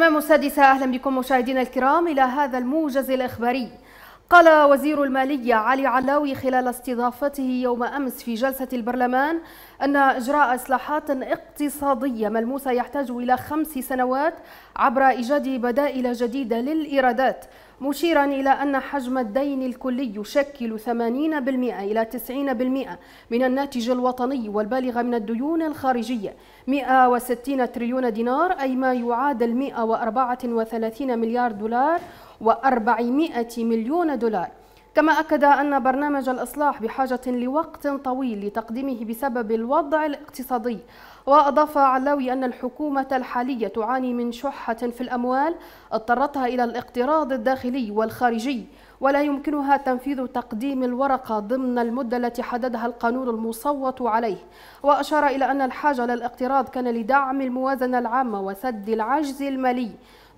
تمام السادسة أهلا بكم مشاهدينا الكرام إلى هذا الموجز الإخباري قال وزير المالية علي علاوي خلال استضافته يوم أمس في جلسة البرلمان أن إجراء إصلاحات اقتصادية ملموسة يحتاج إلى خمس سنوات عبر إيجاد بدائل جديدة للإيرادات مشيرا إلى أن حجم الدين الكلي يشكل 80% إلى 90% من الناتج الوطني والبالغ من الديون الخارجية 160 تريليون دينار أي ما يعادل 134 مليار دولار و400 مليون دولار كما أكد أن برنامج الإصلاح بحاجة لوقت طويل لتقديمه بسبب الوضع الاقتصادي وأضاف علاوي أن الحكومة الحالية تعاني من شحة في الأموال اضطرتها إلى الاقتراض الداخلي والخارجي ولا يمكنها تنفيذ تقديم الورقة ضمن المدة التي حددها القانون المصوت عليه وأشار إلى أن الحاجة للاقتراض كان لدعم الموازنة العامة وسد العجز المالي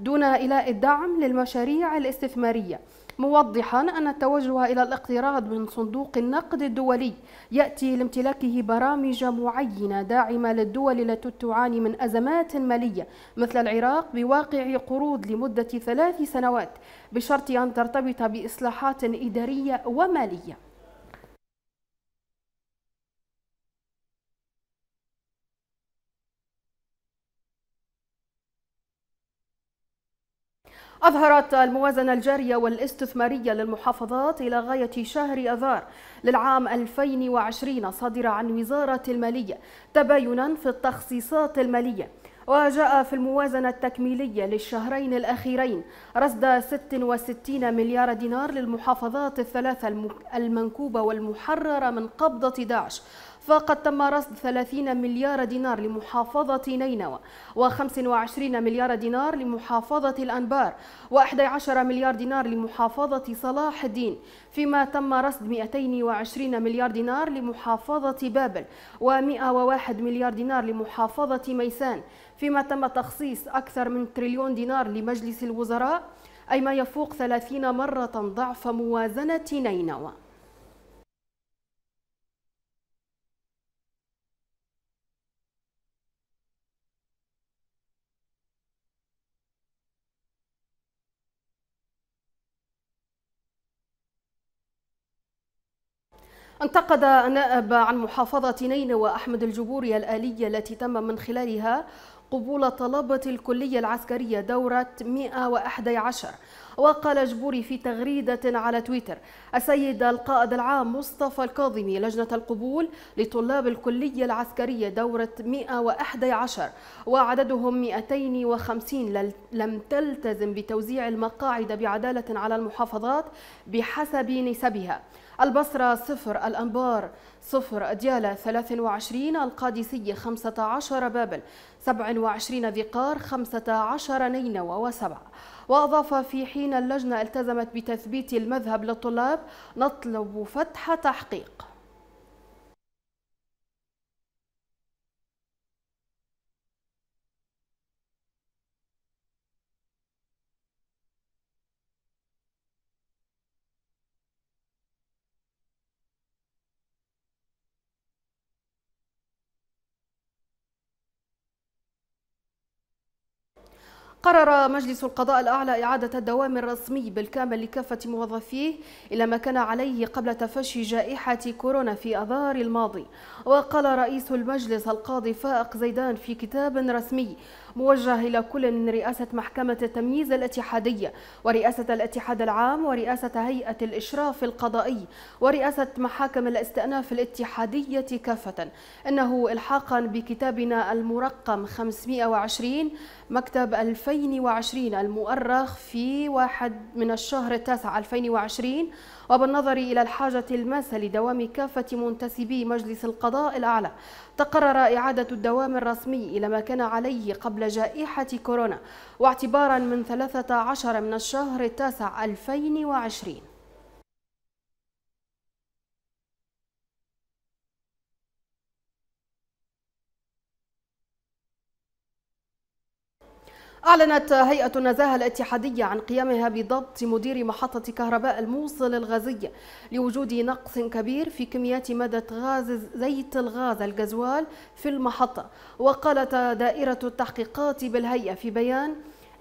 دون إلاء الدعم للمشاريع الاستثمارية موضحا أن التوجه إلى الاقتراض من صندوق النقد الدولي يأتي لامتلاكه برامج معينة داعمة للدول التي تعاني من أزمات مالية مثل العراق بواقع قروض لمدة ثلاث سنوات بشرط أن ترتبط بإصلاحات إدارية ومالية أظهرت الموازنة الجارية والاستثمارية للمحافظات إلى غاية شهر أذار للعام 2020 صادرة عن وزارة المالية تباينا في التخصيصات المالية وجاء في الموازنة التكميلية للشهرين الأخيرين رصد 66 مليار دينار للمحافظات الثلاثة المنكوبة والمحررة من قبضة داعش فقد تم رصد 30 مليار دينار لمحافظة نينوى و25 مليار دينار لمحافظة الأنبار و11 مليار دينار لمحافظة صلاح الدين فيما تم رصد 220 مليار دينار لمحافظة بابل و101 مليار دينار لمحافظة ميسان فيما تم تخصيص أكثر من تريليون دينار لمجلس الوزراء أي ما يفوق 30 مرة ضعف موازنة نينوى انتقد نائب عن محافظة نينوى أحمد الجبوري الآلية التي تم من خلالها قبول طلبة الكلية العسكرية دورة 111 وقال جبوري في تغريدة على تويتر السيد القائد العام مصطفى الكاظمي لجنة القبول لطلاب الكلية العسكرية دورة 111 وعددهم 250 لم تلتزم بتوزيع المقاعد بعدالة على المحافظات بحسب نسبها البصرة صفر الأنبار صفر ديالى 23 القادسية 15 بابل 27 ذقار 15 نينوى وسبعة وأضاف في حين اللجنة التزمت بتثبيت المذهب للطلاب نطلب فتح تحقيق قرر مجلس القضاء الأعلى إعادة الدوام الرسمي بالكامل لكافة موظفيه إلى ما كان عليه قبل تفشي جائحة كورونا في أذار الماضي وقال رئيس المجلس القاضي فائق زيدان في كتاب رسمي موجه إلى كل من رئاسة محكمة التمييز الاتحادية ورئاسة الاتحاد العام ورئاسة هيئة الإشراف القضائي ورئاسة محاكم الاستئناف الاتحادية كافة إنه إلحاقا بكتابنا المرقم 520 مكتب 2020 المؤرخ في واحد من الشهر التاسع 2020 وبالنظر إلى الحاجة الماسة لدوام كافة منتسبي مجلس القضاء الأعلى تقرر إعادة الدوام الرسمي إلى ما كان عليه قبل جائحة كورونا واعتبارا من 13 من الشهر التاسع 2020 أعلنت هيئة النزاهة الاتحادية عن قيامها بضبط مدير محطة كهرباء الموصل الغازية لوجود نقص كبير في كميات مادة غاز زيت الغاز الجزوال في المحطة وقالت دائرة التحقيقات بالهيئة في بيان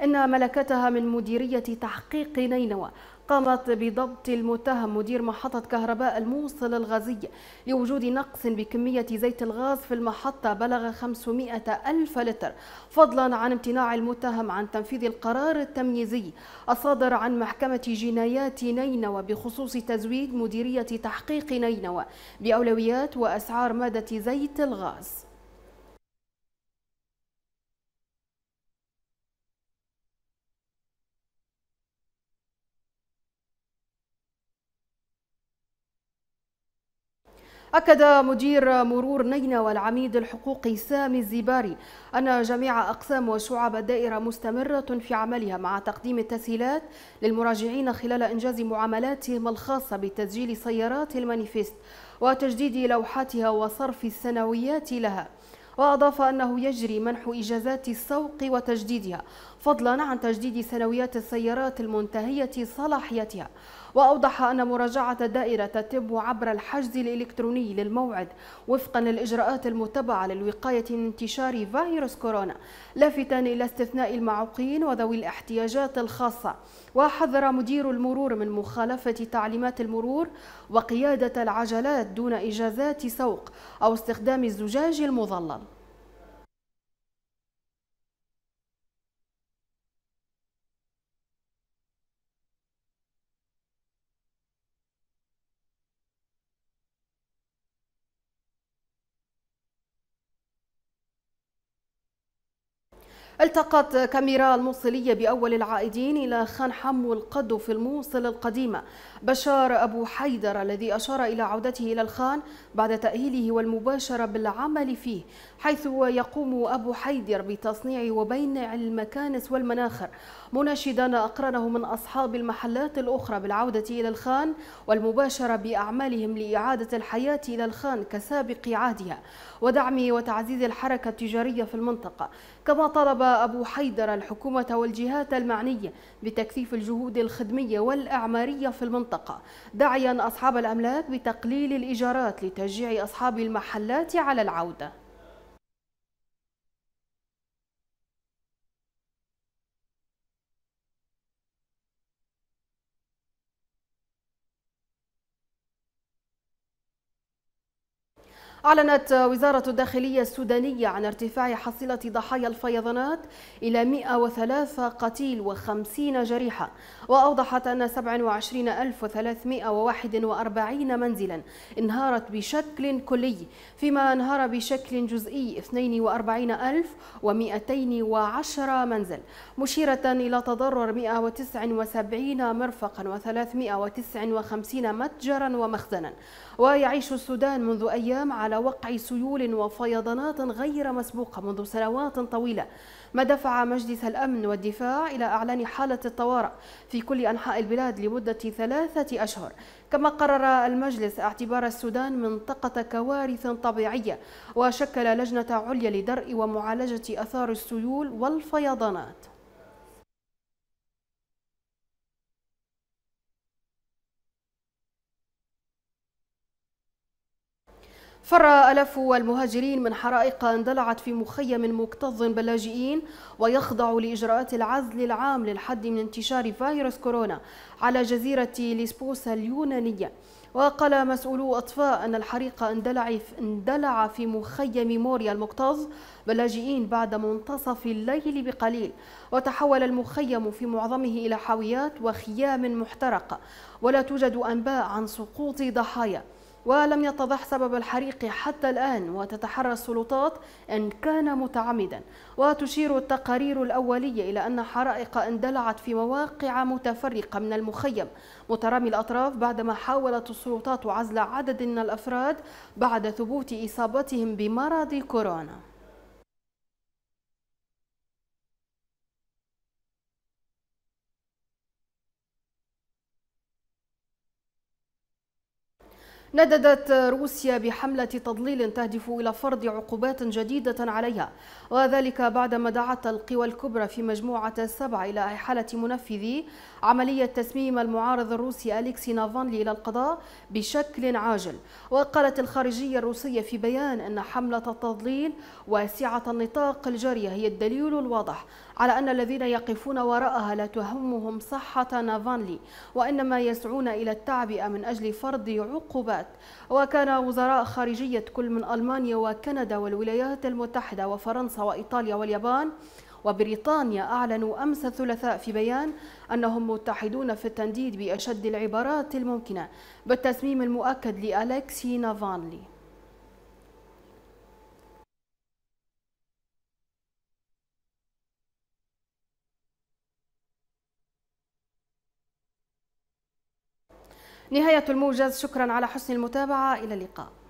إن ملكتها من مديرية تحقيق نينوى قامت بضبط المتهم مدير محطة كهرباء الموصل الغازية لوجود نقص بكمية زيت الغاز في المحطة بلغ 500 ألف لتر فضلا عن امتناع المتهم عن تنفيذ القرار التمييزي الصادر عن محكمة جنايات نينوى بخصوص تزويد مديرية تحقيق نينوى بأولويات وأسعار مادة زيت الغاز أكد مدير مرور نينة والعميد الحقوقي سامي الزباري أن جميع أقسام وشعب الدائرة مستمرة في عملها مع تقديم التسهيلات للمراجعين خلال إنجاز معاملاتهم الخاصة بتسجيل سيارات المانيفيست وتجديد لوحاتها وصرف السنويات لها وأضاف أنه يجري منح إجازات السوق وتجديدها فضلا عن تجديد سنويات السيارات المنتهية صلاحيتها وأوضح أن مراجعة الدائرة تتم عبر الحجز الإلكتروني للموعد وفقا للإجراءات المتبعة للوقاية من انتشار فيروس كورونا لافتا إلى استثناء المعوقين وذوي الاحتياجات الخاصة وحذر مدير المرور من مخالفة تعليمات المرور وقيادة العجلات دون إجازات سوق أو استخدام الزجاج المظلل التقت كاميرا الموصلية بأول العائدين إلى خان حمو القدو في الموصل القديمة بشار أبو حيدر الذي أشار إلى عودته إلى الخان بعد تأهيله والمباشرة بالعمل فيه حيث يقوم أبو حيدر بتصنيع وبيع المكانس والمناخر مناشدا أقرانه من أصحاب المحلات الأخرى بالعودة إلى الخان والمباشرة بأعمالهم لإعادة الحياة إلى الخان كسابق عهدها ودعم وتعزيز الحركة التجارية في المنطقة كما طلب أبو حيدر الحكومة والجهات المعنية بتكثيف الجهود الخدمية والإعمارية في المنطقة داعيا أصحاب الأملاك بتقليل الإيجارات لتشجيع أصحاب المحلات على العودة أعلنت وزارة الداخلية السودانية عن ارتفاع حصيلة ضحايا الفيضانات إلى 103 قتيل و50 جريحة وأوضحت أن 27341 منزلا انهارت بشكل كلي فيما انهار بشكل جزئي 42210 منزل مشيرة إلى تضرر 179 مرفقا و359 متجرا ومخزنا ويعيش السودان منذ أيام على على وقع سيول وفيضانات غير مسبوقة منذ سنوات طويلة ما دفع مجلس الأمن والدفاع إلى إعلان حالة الطوارئ في كل أنحاء البلاد لمدة ثلاثة أشهر كما قرر المجلس اعتبار السودان منطقة كوارث طبيعية وشكل لجنة عليا لدرء ومعالجة أثار السيول والفيضانات فر ألاف المهاجرين من حرائق اندلعت في مخيم مكتظ باللاجئين ويخضع لإجراءات العزل العام للحد من انتشار فيروس كورونا على جزيرة ليسبوسا اليونانية وقال مسؤولو أطفاء أن الحريق اندلع اندلع في مخيم موريا المكتظ باللاجئين بعد منتصف الليل بقليل وتحول المخيم في معظمه إلى حاويات وخيام محترقة ولا توجد أنباء عن سقوط ضحايا ولم يتضح سبب الحريق حتى الآن وتتحرى السلطات إن كان متعمدا وتشير التقارير الأولية إلى أن حرائق اندلعت في مواقع متفرقة من المخيم مترامي الأطراف بعدما حاولت السلطات عزل عدد من الأفراد بعد ثبوت إصابتهم بمرض كورونا نددت روسيا بحملة تضليل تهدف إلى فرض عقوبات جديدة عليها وذلك بعدما دعت القوى الكبرى في مجموعة السبع إلى إحالة منفذي عملية تسميم المعارض الروسي أليكسي نافانلي إلى القضاء بشكل عاجل وقالت الخارجية الروسية في بيان أن حملة التضليل واسعة النطاق الجارية هي الدليل الواضح على أن الذين يقفون وراءها لا تهمهم صحة نافانلي وإنما يسعون إلى التعبئة من أجل فرض عقوبات وكان وزراء خارجية كل من ألمانيا وكندا والولايات المتحدة وفرنسا وإيطاليا واليابان وبريطانيا أعلنوا أمس الثلاثاء في بيان أنهم متحدون في التنديد بأشد العبارات الممكنة بالتسميم المؤكد لأليكسي نافانلي نهاية الموجز شكرا على حسن المتابعة إلى اللقاء